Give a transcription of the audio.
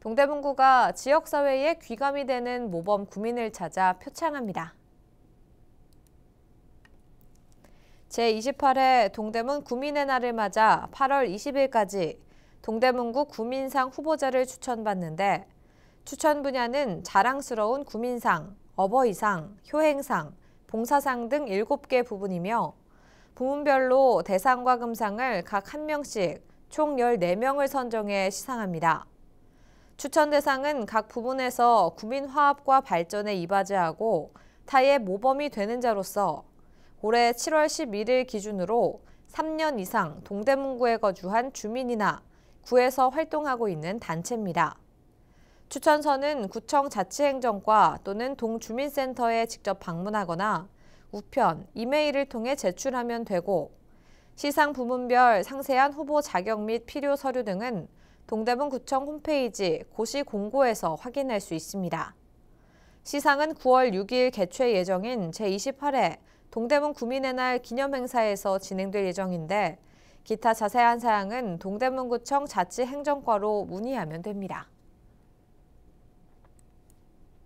동대문구가 지역사회에 귀감이 되는 모범 구민을 찾아 표창합니다. 제28회 동대문 구민의 날을 맞아 8월 20일까지 동대문구 구민상 후보자를 추천받는데 추천 분야는 자랑스러운 구민상, 어버이상, 효행상, 봉사상 등 7개 부분이며 부문별로 대상과 금상을 각 1명씩 총 14명을 선정해 시상합니다. 추천 대상은 각 부문에서 국민 화합과 발전에 이바지하고 타의 모범이 되는 자로서 올해 7월 11일 기준으로 3년 이상 동대문구에 거주한 주민이나 구에서 활동하고 있는 단체입니다. 추천서는 구청 자치행정과 또는 동주민센터에 직접 방문하거나 우편, 이메일을 통해 제출하면 되고 시상 부문별 상세한 후보 자격 및 필요 서류 등은 동대문구청 홈페이지 고시공고에서 확인할 수 있습니다. 시상은 9월 6일 개최 예정인 제28회 동대문 구민의 날 기념행사에서 진행될 예정인데 기타 자세한 사항은 동대문구청 자치행정과로 문의하면 됩니다.